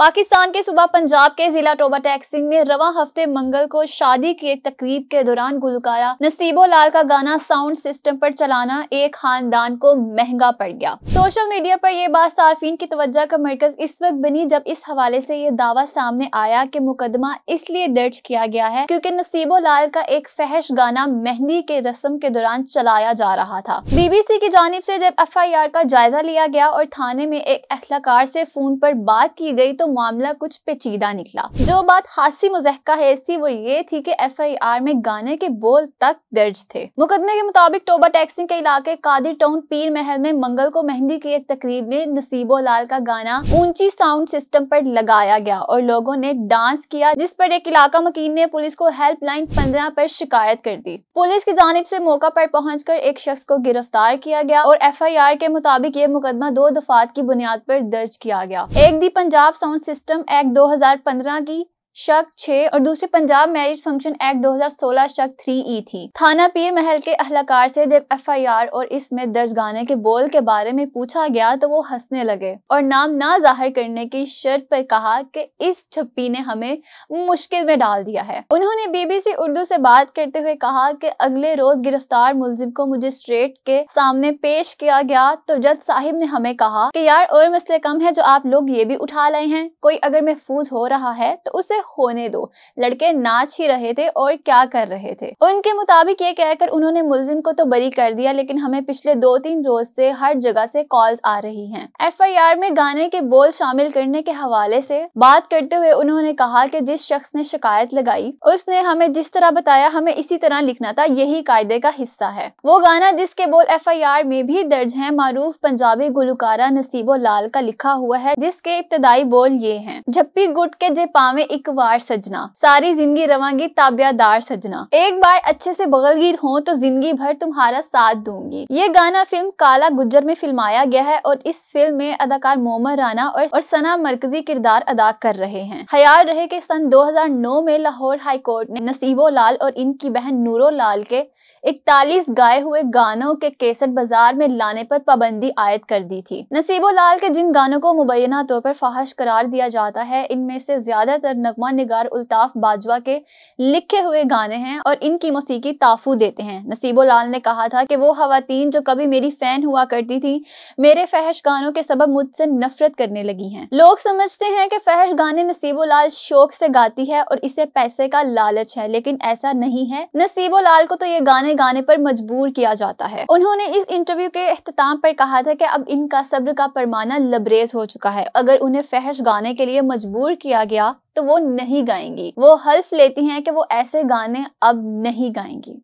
पाकिस्तान के सुबह पंजाब के जिला टोबा टैक्सिंग में रवा हफ्ते मंगल को शादी की एक तकरीब के दौरान गुलकारा नसीबो लाल का गाना साउंड सिस्टम पर चलाना एक खानदान को महंगा पड़ गया सोशल मीडिया पर यह बात सार्फिन की तवज्जा का मरकज इस वक्त बनी जब इस हवाले से ये दावा सामने आया कि मुकदमा इसलिए दर्ज किया गया है क्योंकि नसीबो लाल का एक फहश गाना मेहंदी के रस्म के दौरान चलाया जा रहा था बीबीसी की जानब ऐसी जब एफ आई आर का जायजा लिया गया और थाने में एक अखलाकार से फोन पर बात की गई तो मामला कुछ पेचीदा निकला जो बात हासी मुजहका है थी वो ये थी कि एफआईआर में गाने के बोल तक दर्ज थे मुकदमे के मुताबिक टोबा टैक्सी के इलाके कादिर टाउन पीर महल में मंगल को मेहंदी की एक तकरीब में नसीबो लाल का गाना ऊंची साउंड सिस्टम पर लगाया गया और लोगों ने डांस किया जिस पर एक इलाका मकीन ने पुलिस को हेल्पलाइन पंद्रह पर शिकायत कर दी पुलिस की जानब ऐसी मौका पर पहुँच एक शख्स को गिरफ्तार किया गया और एफ आई आर के मुताबिक ये मुकदमा दो दफात की बुनियाद पर दर्ज किया गया एक the Punjab sound system act 2015 की शक छे और दूसरी पंजाब मैरिज फंक्शन एक्ट 2016 शक थ्री ई e थी थाना पीर महल के अहलकार से जब एफआईआर और इसमें दर्ज गाने के बोल के बारे में पूछा गया तो वो हंसने लगे और नाम ना जाहिर करने की शर्त पर कहा कि इस छप्पी ने हमें मुश्किल में डाल दिया है उन्होंने बीबीसी उर्दू से बात करते हुए कहा कि अगले रोज गिरफ्तार मुलजिम को मजिस्ट्रेट के सामने पेश किया गया तो जज साहिब ने हमें कहा कि यार और मसले कम है जो आप लोग ये भी उठा लाए हैं कोई अगर महफूज हो रहा है तो उसे होने दो लड़के नाच ही रहे थे और क्या कर रहे थे उनके मुताबिक ये कहकर उन्होंने मुलजिम को तो बरी कर दिया लेकिन हमें पिछले दो तीन रोज से हर जगह से कॉल्स आ रही हैं। एफआईआर में गाने के बोल शामिल करने के हवाले से बात करते हुए उन्होंने कहा कि जिस शख्स ने शिकायत लगाई उसने हमें जिस तरह बताया हमें इसी तरह लिखना था यही कायदे का हिस्सा है वो गाना जिसके बोल एफ में भी दर्ज है मारूफ पंजाबी गुलकारा नसीबो लाल का लिखा हुआ है जिसके इब्तदाई बोल ये है झप्पी गुट के जे पावे एक वार सजना सारी जिंदगी रवानगी ताबियादार सजना एक बार अच्छे से बगलगीर हो तो जिंदगी भर तुम्हारा साथ दूंगी ये गाना फिल्म काला गुज्जर में फिल्माया गया है और इस फिल्म में अदाकार मोमर राना और, और सना मरकजी किरदार अदा कर रहे हैं ख्याल रहे की सन दो में लाहौर हाईकोर्ट ने नसीबो लाल और इनकी बहन नूरो लाल के इकतालीस गाए हुए गानों के केसट बाजार में लाने पर पाबंदी आयद कर दी थी नसीबो लाल के जिन गानों को मुबैना तौर पर फाहश करार दिया जाता है इनमें से ज्यादातर नक नगमा निगार उल्ताफ बाजवा के लिखे हुए गाने हैं और इनकी मौसीकी ताफू देते हैं नसीबो लाल ने कहा था कि वो खातन जो कभी मेरी फ़ैन हुआ करती थी मेरे फहश गानों के सबब मुझसे नफरत करने लगी हैं लोग समझते हैं कि फहश गाने नसीबो लाल शौक से गाती है और इसे पैसे का लालच है लेकिन ऐसा नहीं है नसीबो लाल को तो ये गाने गाने पर मजबूर किया जाता है उन्होंने इस इंटरव्यू के अख्ताम पर कहा था कि अब इनका सब्र का परमाना लबरेज हो चुका है अगर उन्हें फहश गाने के लिए मजबूर किया गया तो वो नहीं गाएंगी वो हल्फ लेती हैं कि वो ऐसे गाने अब नहीं गाएंगी